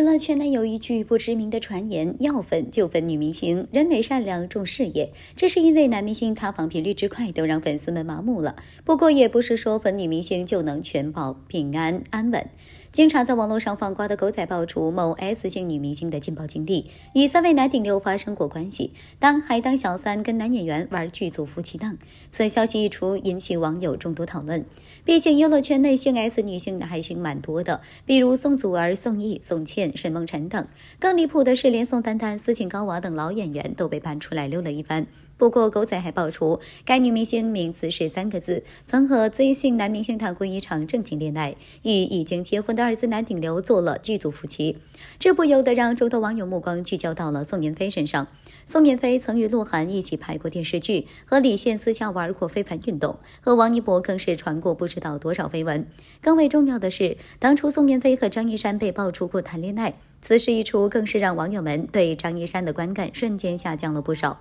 娱乐圈内有一句不知名的传言：要粉就粉女明星，人美善良，重事业。这是因为男明星塌房频率之快，都让粉丝们麻木了。不过，也不是说粉女明星就能全保平安安稳。经常在网络上放瓜的狗仔爆出某 S 姓女明星的劲爆经历，与三位男顶流发生过关系，当还当小三，跟男演员玩剧组夫妻档。此消息一出，引起网友众多讨论。毕竟娱乐圈内姓 S 女性的还是蛮多的，比如宋祖儿、宋轶、宋茜、沈梦辰等。更离谱的是，连宋丹丹、斯琴高娃等老演员都被搬出来溜了一番。不过，狗仔还爆出该女明星名字是三个字，曾和 Z 姓男明星谈过一场正经恋爱，与已经结婚的二子男顶流做了剧组夫妻，这不由得让众多网友目光聚焦到了宋妍霏身上。宋妍霏曾与鹿晗一起拍过电视剧，和李现私下玩过飞盘运动，和王一博更是传过不知道多少绯闻。更为重要的是，当初宋妍霏和张一山被爆出过谈恋爱，此事一出，更是让网友们对张一山的观感瞬间下降了不少。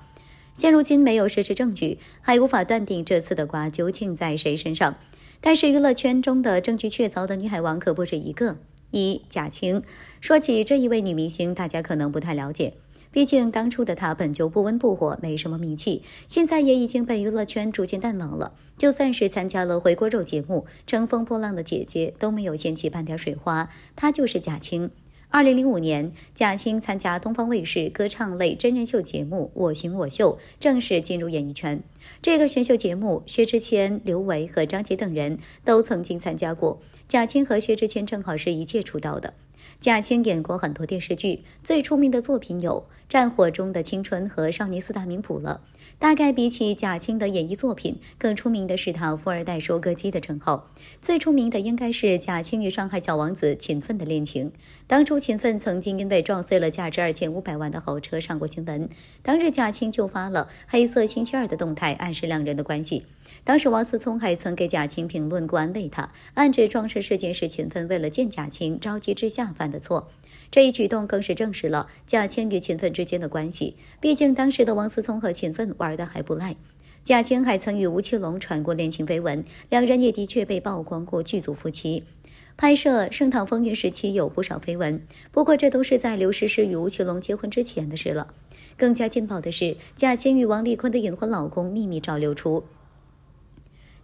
现如今没有实质证据，还无法断定这次的瓜究竟在谁身上。但是娱乐圈中的证据确凿的女海王可不止一个。一贾青，说起这一位女明星，大家可能不太了解，毕竟当初的她本就不温不火，没什么名气，现在也已经被娱乐圈逐渐淡忘了。就算是参加了《回锅肉》节目《乘风破浪的姐姐》，都没有掀起半点水花。她就是贾青。二零零五年，贾青参加东方卫视歌唱类真人秀节目《我型我秀》，正式进入演艺圈。这个选秀节目，薛之谦、刘维和张杰等人都曾经参加过。贾青和薛之谦正好是一届出道的。贾青演过很多电视剧，最出名的作品有《战火中的青春》和《少年四大名捕》了。大概比起贾青的演艺作品更出名的是他“富二代收割机”的称号。最出名的应该是贾青与上海小王子秦奋的恋情。当初秦奋曾经因为撞碎了价值二千五百万的豪车上过新闻，当日贾青就发了《黑色星期二》的动态，暗示两人的关系。当时王思聪还曾给贾青评论过，安慰他，暗指撞车事件是秦奋为了见贾青着急之下。犯的错，这一举动更是证实了贾青与秦奋之间的关系。毕竟当时的王思聪和秦奋玩的还不赖。贾青还曾与吴奇隆传过恋情绯闻，两人也的确被曝光过剧组夫妻。拍摄《盛唐风云》时期有不少绯闻，不过这都是在刘诗诗与吴奇隆结婚之前的事了。更加劲爆的是，贾青与王丽坤的隐婚老公秘密照流出。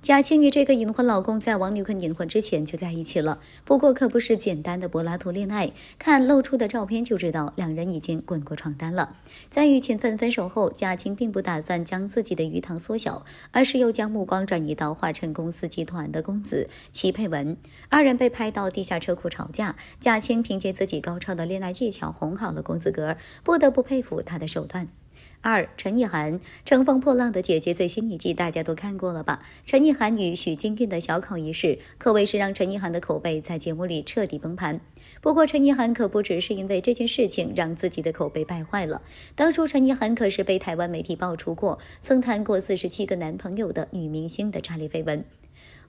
贾青与这个隐婚老公在王丽坤隐婚之前就在一起了，不过可不是简单的柏拉图恋爱，看露出的照片就知道两人已经滚过床单了。在与秦奋分手后，贾青并不打算将自己的鱼塘缩小，而是又将目光转移到华晨公司集团的公子齐佩文。二人被拍到地下车库吵架，贾青凭借自己高超的恋爱技巧哄好了公子哥，不得不佩服他的手段。二陈意涵《乘风破浪的姐姐》最新一季大家都看过了吧？陈意涵与许金韵的小考一事，可谓是让陈意涵的口碑在节目里彻底崩盘。不过，陈意涵可不只是因为这件事情让自己的口碑败坏了，当初陈意涵可是被台湾媒体爆出过曾谈过四十七个男朋友的女明星的炸裂绯闻，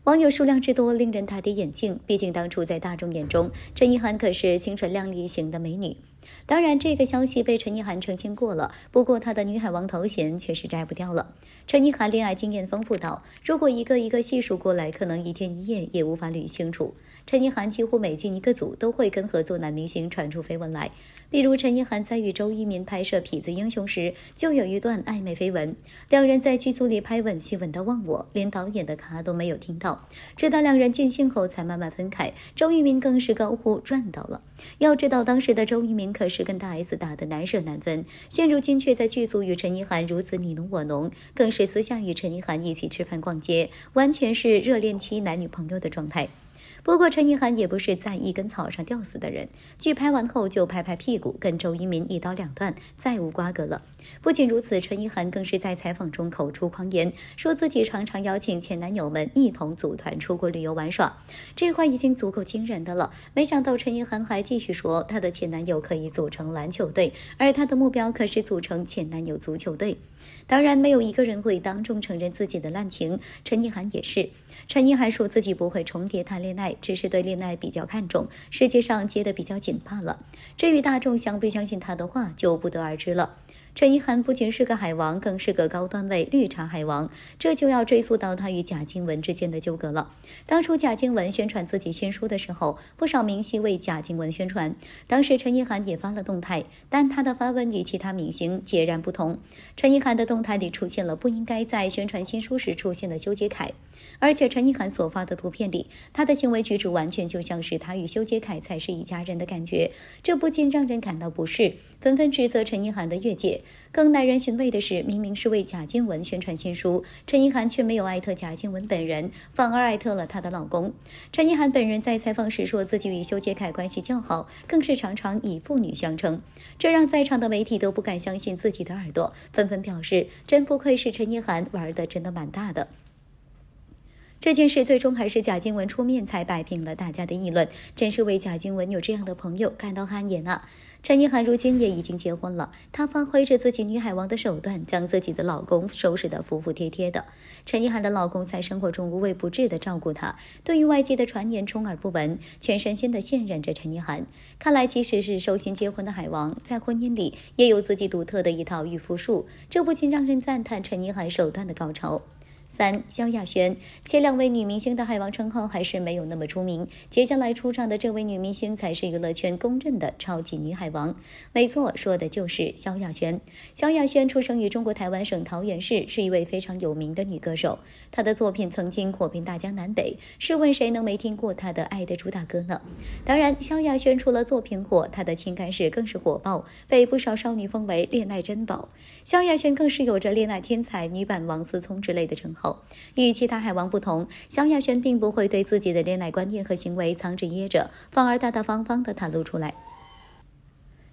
网友数量之多令人大跌眼镜。毕竟当初在大众眼中，陈意涵可是清纯靓丽型的美女。当然，这个消息被陈意涵澄清过了，不过她的女海王头衔却是摘不掉了。陈意涵恋爱经验丰富到，如果一个一个细数过来，可能一天一夜也无法捋清楚。陈意涵几乎每进一个组，都会跟合作男明星传出绯闻来。比如陈意涵在与周渝民拍摄《痞子英雄》时，就有一段暧昧绯闻。两人在剧组里拍吻戏吻到忘我，连导演的卡都没有听到，直到两人尽兴后才慢慢分开。周渝民更是高呼赚到了。要知道，当时的周渝民。可是跟大 S 打得难舍难分，现如今却在剧组与陈意涵如此你侬我侬，更是私下与陈意涵一起吃饭逛街，完全是热恋期男女朋友的状态。不过陈意涵也不是在一根草上吊死的人，剧拍完后就拍拍屁股跟周渝民一刀两断，再无瓜葛了。不仅如此，陈意涵更是在采访中口出狂言，说自己常常邀请前男友们一同组团出国旅游玩耍，这话已经足够惊人的了。没想到陈意涵还继续说，她的前男友可以组成篮球队，而她的目标可是组成前男友足球队。当然，没有一个人会当众承认自己的滥情，陈意涵也是。陈意涵说自己不会重叠谈恋爱。只是对恋爱比较看重，世界上接的比较紧罢了。至于大众相不相信他的话，就不得而知了。陈意涵不仅是个海王，更是个高段位绿茶海王，这就要追溯到她与贾静雯之间的纠葛了。当初贾静雯宣传自己新书的时候，不少明星为贾静雯宣传，当时陈意涵也发了动态，但她的发文与其他明星截然不同。陈意涵的动态里出现了不应该在宣传新书时出现的修杰楷，而且陈意涵所发的图片里，她的行为举止完全就像是她与修杰楷才是一家人的感觉，这不禁让人感到不适，纷纷指责陈意涵的越界。更耐人寻味的是，明明是为贾静雯宣传新书，陈意涵却没有艾特贾静雯本人，反而艾特了她的老公。陈意涵本人在采访时说自己与修杰楷关系较好，更是常常以父女相称，这让在场的媒体都不敢相信自己的耳朵，纷纷表示：真不愧是陈意涵，玩的真的蛮大的。这件事最终还是贾静雯出面才摆平了大家的议论，真是为贾静雯有这样的朋友感到汗颜啊！陈意涵如今也已经结婚了，她发挥着自己女海王的手段，将自己的老公收拾得服服帖帖的。陈意涵的老公在生活中无微不至的照顾她，对于外界的传言充耳不闻，全身心的信任着陈意涵。看来即使是收心结婚的海王，在婚姻里也有自己独特的一套御夫术，这不禁让人赞叹陈意涵手段的高超。三萧亚轩，前两位女明星的“海王”称号还是没有那么出名，接下来出场的这位女明星才是娱乐圈公认的超级女海王。没错，说的就是萧亚轩。萧亚轩出生于中国台湾省桃园市，是一位非常有名的女歌手。她的作品曾经火遍大江南北，试问谁能没听过她的《爱的主打歌》呢？当然，萧亚轩除了作品火，她的情感史更是火爆，被不少少女封为“恋爱珍宝”。萧亚轩更是有着“恋爱天才”、“女版王思聪”之类的称号。与其他海王不同，萧亚轩并不会对自己的恋爱观念和行为藏着掖着，反而大大方方地袒露出来。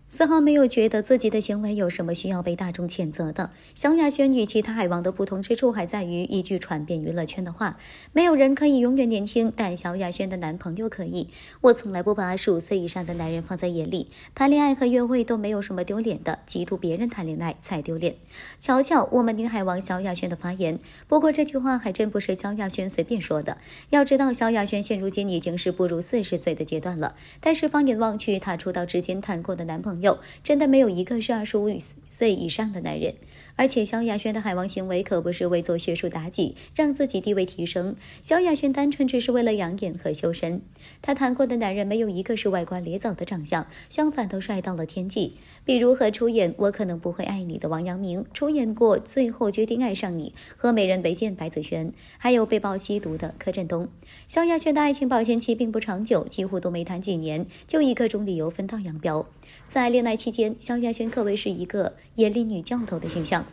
丝毫没有觉得自己的行为有什么需要被大众谴责的。萧亚轩与其他海王的不同之处还在于一句传遍娱乐圈的话：“没有人可以永远年轻，但萧亚轩的男朋友可以。”我从来不把十五岁以上的男人放在眼里，谈恋爱和约会都没有什么丢脸的，嫉妒别人谈恋爱才丢脸。瞧瞧我们女海王萧亚轩的发言，不过这句话还真不是萧亚轩随便说的。要知道，萧亚轩现如今已经是步入四十岁的阶段了，但是放眼望去，她出道至今谈过的男朋友，真的没有一个是二十五岁以上的男人。而且萧亚轩的海王行为可不是为做学术妲己让自己地位提升，萧亚轩单纯只是为了养眼和修身。他谈过的男人没有一个是外观咧早的长相，相反都帅到了天际。比如和出演《我可能不会爱你》的王阳明，出演过《最后决定爱上你》和《美人鱼》见》白子轩，还有被曝吸毒的柯震东。萧亚轩的爱情保鲜期并不长久，几乎都没谈几年就以各种理由分道扬镳。在恋爱期间，萧亚轩可谓是一个严厉女教头的形象。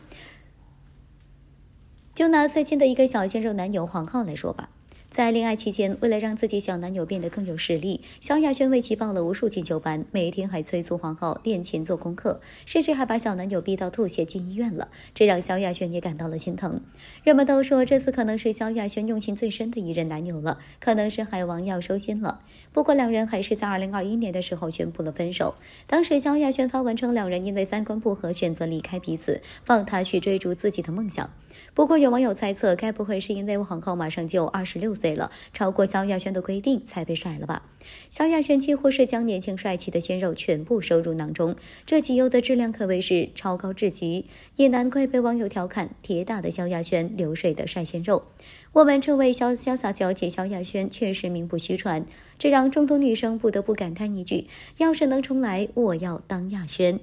就拿最近的一个小鲜肉男友黄浩来说吧。在恋爱期间，为了让自己小男友变得更有实力，萧亚轩为其报了无数进球班，每天还催促皇后练琴做功课，甚至还把小男友逼到吐血进医院了，这让萧亚轩也感到了心疼。人们都说这次可能是萧亚轩用情最深的一任男友了，可能是海王要收心了。不过两人还是在二零二一年的时候宣布了分手。当时萧亚轩发文称，两人因为三观不合选择离开彼此，放他去追逐自己的梦想。不过有网友猜测，该不会是因为皇后马上就二十六岁？对了，超过萧亚轩的规定才被甩了吧？萧亚轩几乎是将年轻帅气的鲜肉全部收入囊中，这集优的质量可谓是超高至极，也难怪被网友调侃“铁打的萧亚轩，流水的帅鲜肉”。我们这位潇潇洒小姐萧亚轩确实名不虚传，这让众多女生不得不感叹一句：“要是能重来，我要当亚轩。”